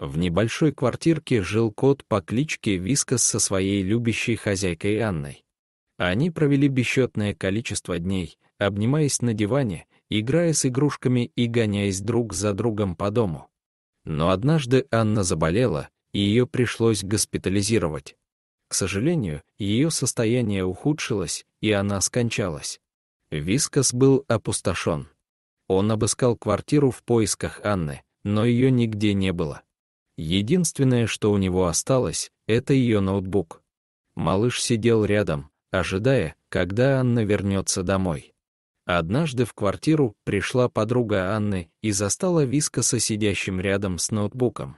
В небольшой квартирке жил кот по кличке Вискас со своей любящей хозяйкой Анной. Они провели бесчетное количество дней, обнимаясь на диване, играя с игрушками и гоняясь друг за другом по дому. Но однажды Анна заболела, и ее пришлось госпитализировать. К сожалению, ее состояние ухудшилось, и она скончалась. Вискас был опустошен. Он обыскал квартиру в поисках Анны, но ее нигде не было. Единственное, что у него осталось, это ее ноутбук. Малыш сидел рядом, ожидая, когда Анна вернется домой. Однажды в квартиру пришла подруга Анны и застала Вискоса сидящим рядом с ноутбуком.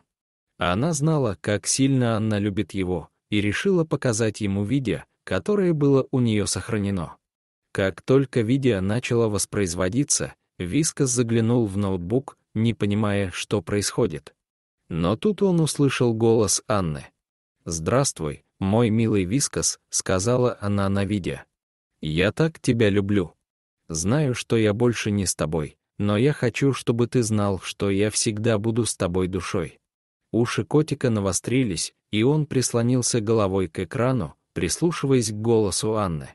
Она знала, как сильно Анна любит его, и решила показать ему видео, которое было у нее сохранено. Как только видео начало воспроизводиться, Вискос заглянул в ноутбук, не понимая, что происходит. Но тут он услышал голос Анны. «Здравствуй, мой милый Вискас», — сказала она на виде. «Я так тебя люблю. Знаю, что я больше не с тобой, но я хочу, чтобы ты знал, что я всегда буду с тобой душой». Уши котика навострились, и он прислонился головой к экрану, прислушиваясь к голосу Анны.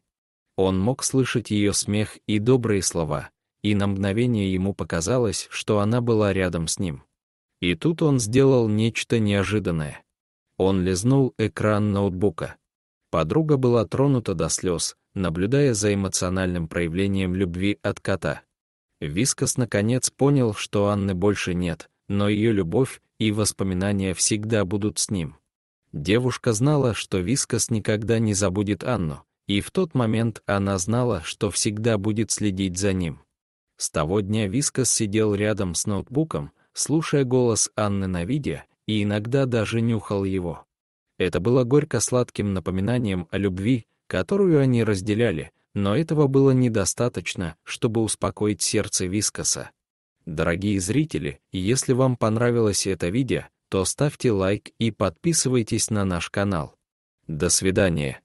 Он мог слышать ее смех и добрые слова, и на мгновение ему показалось, что она была рядом с ним. И тут он сделал нечто неожиданное. Он лизнул экран ноутбука. Подруга была тронута до слез, наблюдая за эмоциональным проявлением любви от кота. Вискос наконец понял, что Анны больше нет, но ее любовь и воспоминания всегда будут с ним. Девушка знала, что Вискос никогда не забудет Анну, и в тот момент она знала, что всегда будет следить за ним. С того дня Вискос сидел рядом с ноутбуком, слушая голос Анны на виде, и иногда даже нюхал его. Это было горько-сладким напоминанием о любви, которую они разделяли, но этого было недостаточно, чтобы успокоить сердце Вискоса. Дорогие зрители, если вам понравилось это видео, то ставьте лайк и подписывайтесь на наш канал. До свидания.